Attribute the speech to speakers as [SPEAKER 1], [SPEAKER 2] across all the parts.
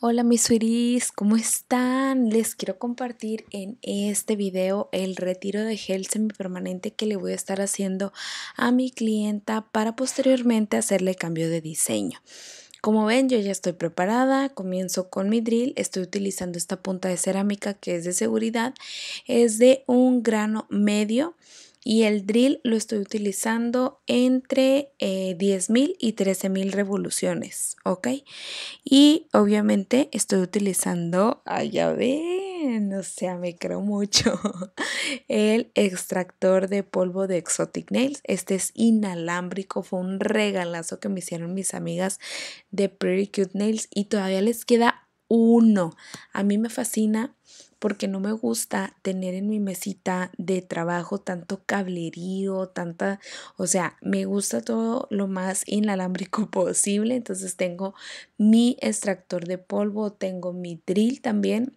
[SPEAKER 1] Hola mis suiris, ¿cómo están? Les quiero compartir en este video el retiro de gel semipermanente que le voy a estar haciendo a mi clienta para posteriormente hacerle cambio de diseño. Como ven, yo ya estoy preparada, comienzo con mi drill, estoy utilizando esta punta de cerámica que es de seguridad, es de un grano medio, y el drill lo estoy utilizando entre 10.000 eh, y 13.000 revoluciones, ¿ok? Y obviamente estoy utilizando, ay, ya ven, o sea, me creo mucho, el extractor de polvo de Exotic Nails. Este es inalámbrico, fue un regalazo que me hicieron mis amigas de Pretty Cute Nails y todavía les queda uno. A mí me fascina porque no me gusta tener en mi mesita de trabajo tanto cablerío, tanta, o sea, me gusta todo lo más inalámbrico posible, entonces tengo mi extractor de polvo, tengo mi drill también,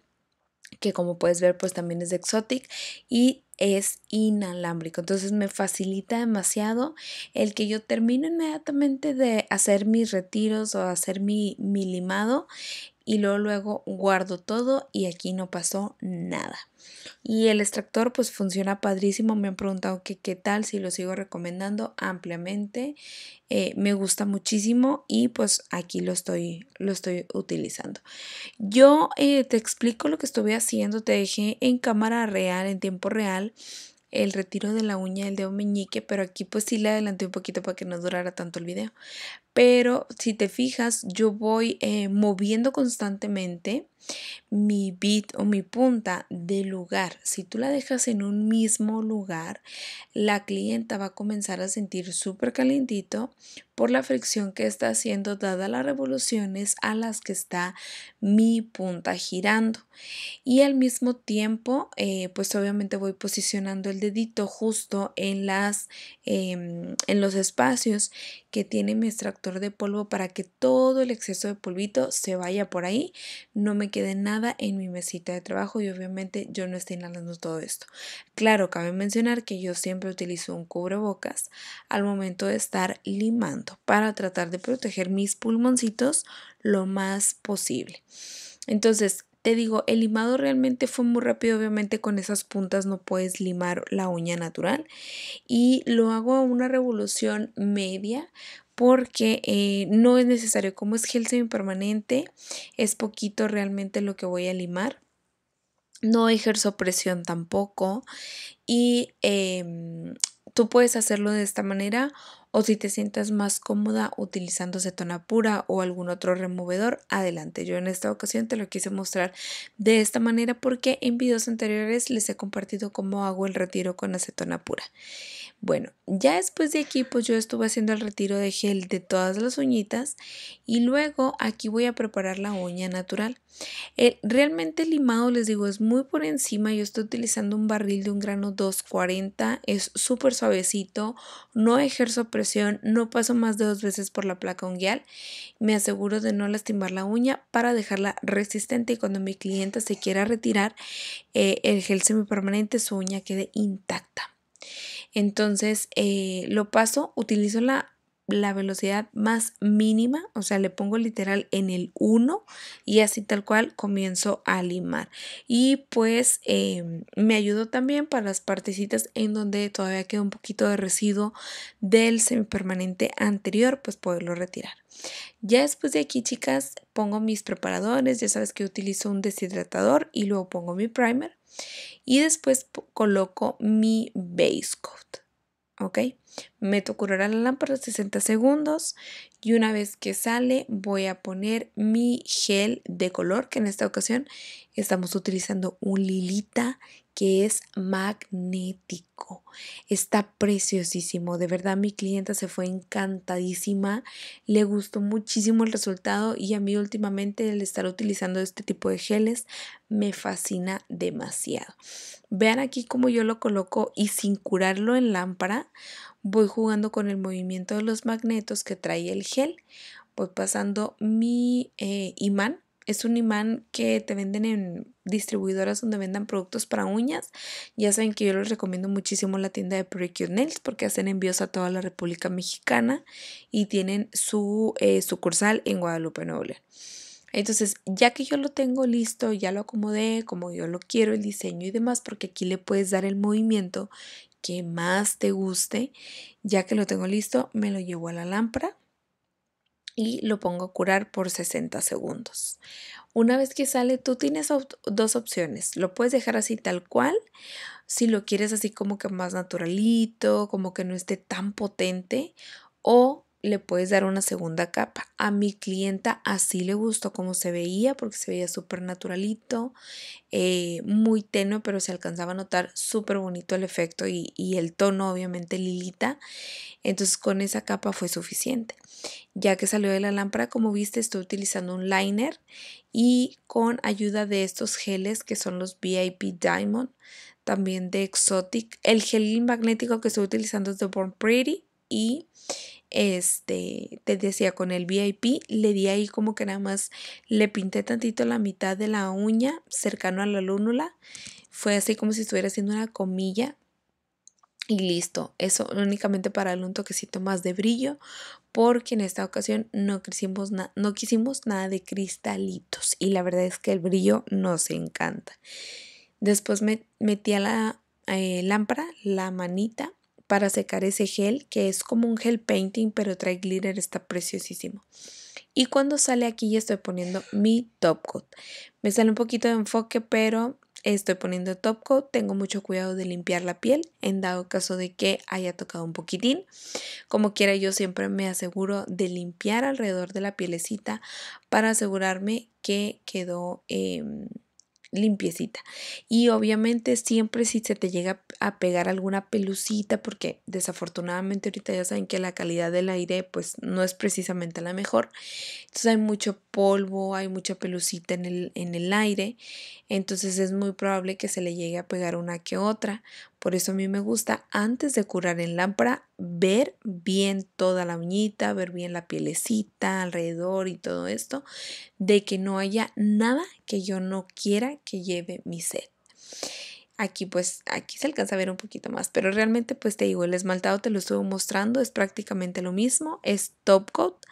[SPEAKER 1] que como puedes ver pues también es de Exotic y es inalámbrico. Entonces me facilita demasiado el que yo termino inmediatamente de hacer mis retiros o hacer mi, mi limado y luego, luego guardo todo y aquí no pasó nada. Y el extractor pues funciona padrísimo. Me han preguntado que qué tal, si lo sigo recomendando ampliamente. Eh, me gusta muchísimo y pues aquí lo estoy, lo estoy utilizando. Yo eh, te explico lo que estuve haciendo. Te dejé en cámara real, en tiempo real el retiro de la uña del dedo meñique, pero aquí pues sí le adelanté un poquito para que no durara tanto el video. Pero si te fijas, yo voy eh, moviendo constantemente mi bit o mi punta de lugar. Si tú la dejas en un mismo lugar, la clienta va a comenzar a sentir súper calentito por la fricción que está haciendo dada las revoluciones a las que está mi punta girando. Y al mismo tiempo, eh, pues obviamente voy posicionando el dedito justo en, las, em, en los espacios que tiene mi extractor de polvo para que todo el exceso de polvito se vaya por ahí, no me quede nada en mi mesita de trabajo y obviamente yo no estoy inhalando todo esto. Claro, cabe mencionar que yo siempre utilizo un cubrebocas al momento de estar limando para tratar de proteger mis pulmoncitos lo más posible. Entonces, te digo, el limado realmente fue muy rápido, obviamente con esas puntas no puedes limar la uña natural y lo hago a una revolución media porque eh, no es necesario. Como es gel semipermanente, es poquito realmente lo que voy a limar. No ejerzo presión tampoco. Y em, tú puedes hacerlo de esta manera o si te sientas más cómoda utilizando acetona pura o algún otro removedor, adelante. Yo en esta ocasión te lo quise mostrar de esta manera porque en videos anteriores les he compartido cómo hago el retiro con acetona pura. Bueno, ya después de aquí pues yo estuve haciendo el retiro de gel de todas las uñitas y luego aquí voy a preparar la uña natural. Eh, realmente el limado les digo es muy por encima, yo estoy utilizando un barril de un grano 240, es súper suavecito, no ejerzo presión no paso más de dos veces por la placa unguial, me aseguro de no lastimar la uña para dejarla resistente y cuando mi cliente se quiera retirar eh, el gel semipermanente su uña quede intacta. Entonces eh, lo paso, utilizo la la velocidad más mínima, o sea, le pongo literal en el 1 y así tal cual comienzo a limar. Y pues em, me ayudó también para las partecitas en donde todavía queda un poquito de residuo del semipermanente anterior, pues poderlo retirar. Ya después de aquí, chicas, pongo mis preparadores, ya sabes que utilizo un deshidratador y luego pongo mi primer y después coloco mi base coat. ¿ok? Meto a curar a la lámpara 60 segundos y una vez que sale voy a poner mi gel de color que en esta ocasión estamos utilizando un lilita que es magnético. Está preciosísimo. De verdad mi clienta se fue encantadísima. Le gustó muchísimo el resultado y a mí últimamente el estar utilizando este tipo de geles me fascina demasiado. Vean aquí cómo yo lo coloco y sin curarlo en lámpara voy jugando con el movimiento de los magnetos que trae el gel, voy pasando mi eh, imán. Es un imán que te venden en distribuidoras donde vendan productos para uñas. Ya saben que yo les recomiendo muchísimo la tienda de Pretty Nails porque hacen envíos a toda la República Mexicana y tienen su eh, sucursal en Guadalupe, Noble. Entonces, ya que yo lo tengo listo, ya lo acomodé como yo lo quiero, el diseño y demás, porque aquí le puedes dar el movimiento que más te guste. Ya que lo tengo listo, me lo llevo a la lámpara y lo pongo a curar por 60 segundos. Una vez que sale, tú tienes dos opciones. Lo puedes dejar así tal cual. Si lo quieres así como que más naturalito, como que no esté tan potente. O le puedes dar una segunda capa. A mi clienta así le gustó como se veía, porque se veía súper naturalito, eh, muy tenue, pero se alcanzaba a notar súper bonito el efecto y, y, el tono, obviamente, lilita. Entonces con esa capa fue suficiente. Ya que salió de la lámpara, como viste, estoy utilizando un liner y con ayuda de estos geles que son los VIP Diamond, también de Exotic. El gel magnético que estoy utilizando es de Born Pretty y este, te decía, con el VIP, le di ahí como que nada más le pinté tantito la mitad de la uña cercano a la lúnula. Fue así como si estuviera haciendo una comilla. Y listo, eso únicamente para darle un toquecito más de brillo, porque en esta ocasión no, quisimos no quisimos nada de cristalitos y la verdad es que el brillo nos encanta. Después me metí a la eh, lámpara, la manita, para secar ese gel que es como un gel painting pero trae glitter, está preciosísimo. Y cuando sale aquí ya estoy poniendo mi top coat. Me sale un poquito de enfoque pero estoy poniendo top coat. Tengo mucho cuidado de limpiar la piel en dado caso de que haya tocado un poquitín. Como quiera yo siempre me aseguro de limpiar alrededor de la pielecita para asegurarme que quedó... Em, limpiecita. Y obviamente siempre si se te llega a pegar alguna pelucita, porque desafortunadamente ahorita ya saben que la calidad del aire pues no es precisamente la mejor. Entonces hay mucho polvo, hay mucha pelucita en el, en el aire. Entonces es muy probable que se le llegue a pegar una que otra. Por eso a mí me gusta antes de curar en lámpara ver bien toda la uñita, ver bien la pielecita alrededor y todo esto, de que no haya nada que yo no quiera que lleve mi set. Aquí pues, aquí se alcanza a ver un poquito más, pero realmente pues te digo, el esmaltado te lo estuve mostrando, es prácticamente lo mismo, es top coat,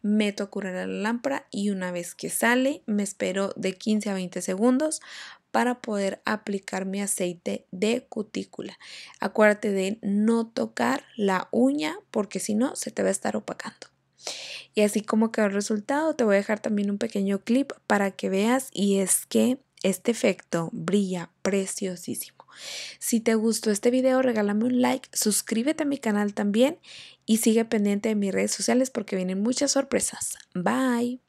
[SPEAKER 1] meto a curar la lámpara y una vez que sale me espero de 15 a 20 segundos para poder aplicar mi aceite de cutícula. Acuérdate de no tocar la uña porque si no se te va a estar opacando. Y así como quedó el resultado, te voy a dejar también un pequeño clip para que veas y es que este efecto brilla preciosísimo. Si te gustó este video, regálame un like, suscríbete a mi canal también y sigue pendiente de mis redes sociales porque vienen muchas sorpresas. Bye.